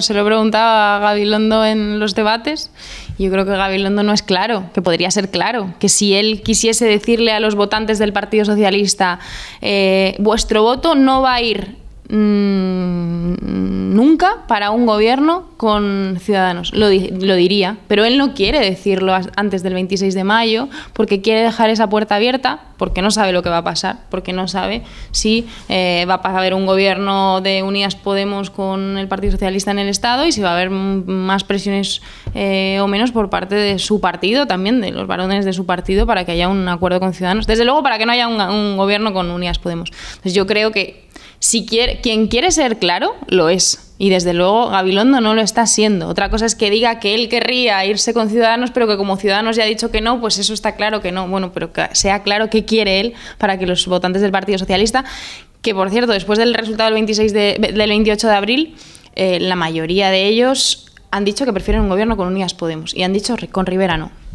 se lo preguntaba a Gabilondo en los debates. Yo creo que Gabilondo no es claro, que podría ser claro, que si él quisiese decirle a los votantes del Partido Socialista, eh, vuestro voto no va a ir Mm, nunca para un gobierno con ciudadanos. Lo, diría, pero él no quiere decirlo antes del 26 de mayo porque quiere dejar esa puerta abierta porque no sabe lo que va a pasar, porque no sabe si eh, va a haber un gobierno de Unidas Podemos con el Partido Socialista en el Estado y si va a haber más presiones eh, o menos por parte de su partido, también de los varones de su partido, para que haya un acuerdo con Ciudadanos. Desde luego, para que no haya un, un gobierno con Unidas Podemos. Entonces, yo creo que si quiere, quien quiere ser claro, lo es. Y desde luego Gabilondo no lo está siendo. Otra cosa es que diga que él querría irse con Ciudadanos, pero que como Ciudadanos ya ha dicho que no, pues eso está claro que no. Bueno, pero sea claro qué quiere él para que los votantes del Partido Socialista, que por cierto, después del resultado del, 26 de, 28 de abril, eh, la mayoría de ellos han dicho que prefieren un gobierno con Unidas Podemos y han dicho con Rivera no.